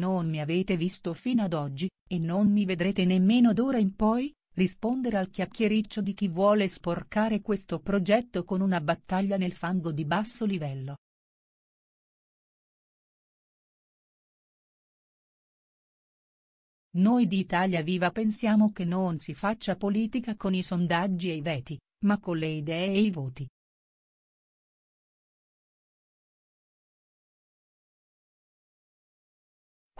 Non mi avete visto fino ad oggi, e non mi vedrete nemmeno d'ora in poi, rispondere al chiacchiericcio di chi vuole sporcare questo progetto con una battaglia nel fango di basso livello. Noi di Italia Viva pensiamo che non si faccia politica con i sondaggi e i veti, ma con le idee e i voti.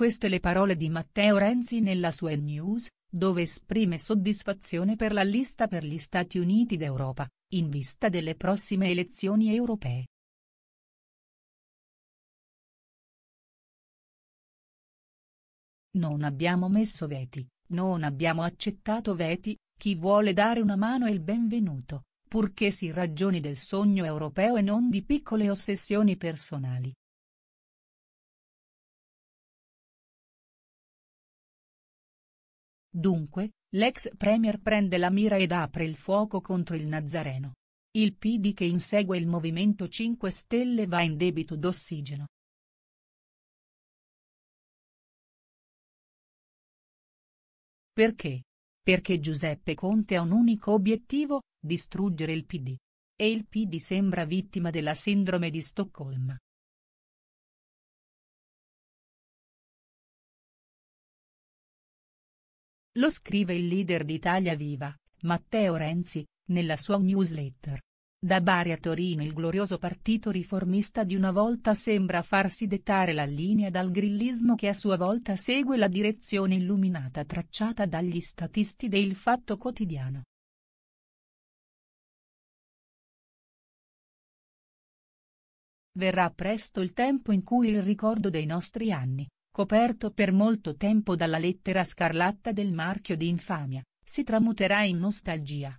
Queste le parole di Matteo Renzi nella sua news, dove esprime soddisfazione per la lista per gli Stati Uniti d'Europa, in vista delle prossime elezioni europee. Non abbiamo messo veti, non abbiamo accettato veti, chi vuole dare una mano è il benvenuto, purché si ragioni del sogno europeo e non di piccole ossessioni personali. Dunque, l'ex premier prende la mira ed apre il fuoco contro il Nazareno. Il PD che insegue il Movimento 5 Stelle va in debito d'ossigeno. Perché? Perché Giuseppe Conte ha un unico obiettivo, distruggere il PD. E il PD sembra vittima della sindrome di Stoccolma. Lo scrive il leader d'Italia Viva, Matteo Renzi, nella sua newsletter. Da Bari a Torino il glorioso partito riformista di una volta sembra farsi dettare la linea dal grillismo che a sua volta segue la direzione illuminata tracciata dagli statisti del Fatto Quotidiano. Verrà presto il tempo in cui il ricordo dei nostri anni, coperto per molto tempo dalla lettera scarlatta del marchio di infamia, si tramuterà in nostalgia.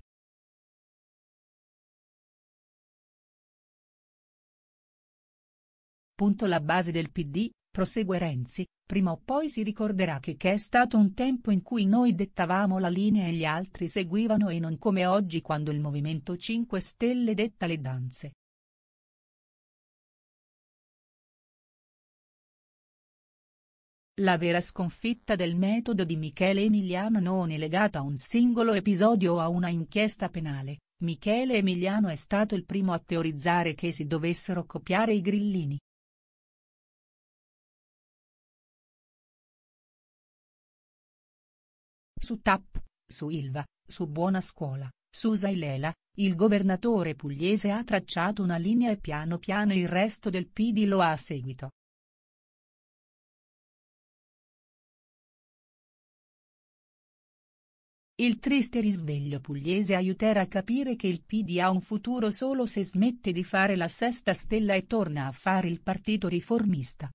Punto la base del PD, prosegue Renzi, prima o poi si ricorderà che, che è stato un tempo in cui noi dettavamo la linea e gli altri seguivano e non come oggi quando il Movimento 5 Stelle detta le danze. La vera sconfitta del metodo di Michele Emiliano non è legata a un singolo episodio o a una inchiesta penale, Michele Emiliano è stato il primo a teorizzare che si dovessero copiare i grillini. Su TAP, su Ilva, su Buona Scuola, su Zailela, il governatore pugliese ha tracciato una linea e piano piano il resto del PD lo ha seguito. Il triste risveglio pugliese aiuterà a capire che il PD ha un futuro solo se smette di fare la sesta stella e torna a fare il partito riformista.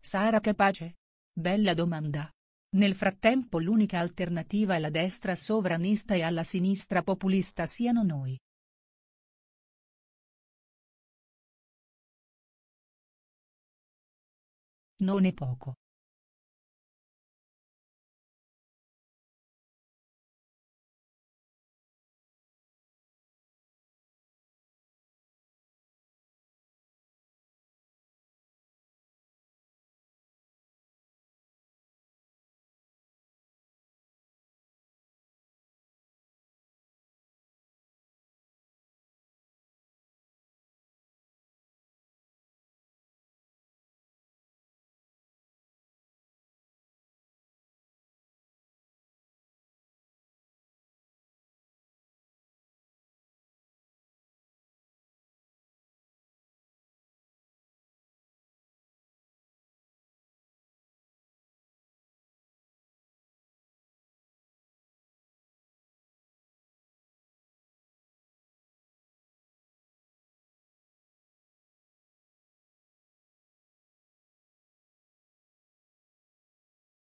Sarà capace? Bella domanda. Nel frattempo l'unica alternativa alla destra sovranista e alla sinistra populista siano noi. Non è poco.